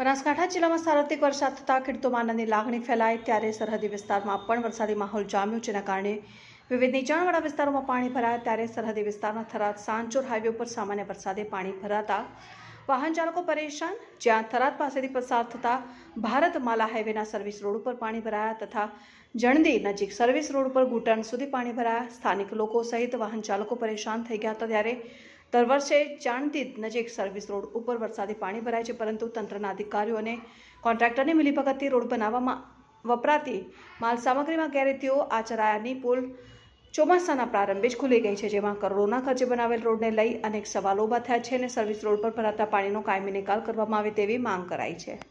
બનાસકાંઠા જિલ્લામાં સાર્વત્રિક વરસાદ થતાં ખેડૂતો આનંદની લાગણી ફેલાય ત્યારે સરહદી વિસ્તારમાં પણ વરસાદી માહોલ જામ્યો જેના કારણે વિવિધ નીચાણવાળા વિસ્તારોમાં પાણી ભરાયા ત્યારે સરહદી વિસ્તારના થરાદ સાંચોર હાઈવે ઉપર સામાન્ય વરસાદે પાણી ભરાતા વાહન ચાલકો પરેશાન જ્યાં થરાદ પાસેથી પસાર થતા ભારત માલા હાઈવેના સર્વિસ રોડ ઉપર પાણી ભરાયા તથા જણદી નજીક સર્વિસ રોડ ઉપર ઘૂંટણ સુધી પાણી ભરાયા સ્થાનિક લોકો સહિત વાહન ચાલકો પરેશાન થઈ ગયા હતા ત્યારે દર તરવર્ષે ચાણતીત નજીક સર્વિસ રોડ ઉપર વરસાદી પાણી ભરાય છે પરંતુ તંત્રના અધિકારીઓ અને કોન્ટ્રાક્ટરની મિલીભગતથી રોડ બનાવવામાં વપરાતી માલ સામગ્રીમાં ગેરરીતિઓ આચરાયાની પુલ ચોમાસાના પ્રારંભે જ ખુલી ગઈ છે જેમાં કરોડોના ખર્ચે બનાવેલ રોડને લઈ અનેક સવાલો ઊભા થયા છે અને સર્વિસ રોડ પર ભરાતા પાણીનો કાયમી નિકાલ કરવામાં આવે તેવી માંગ કરાઈ છે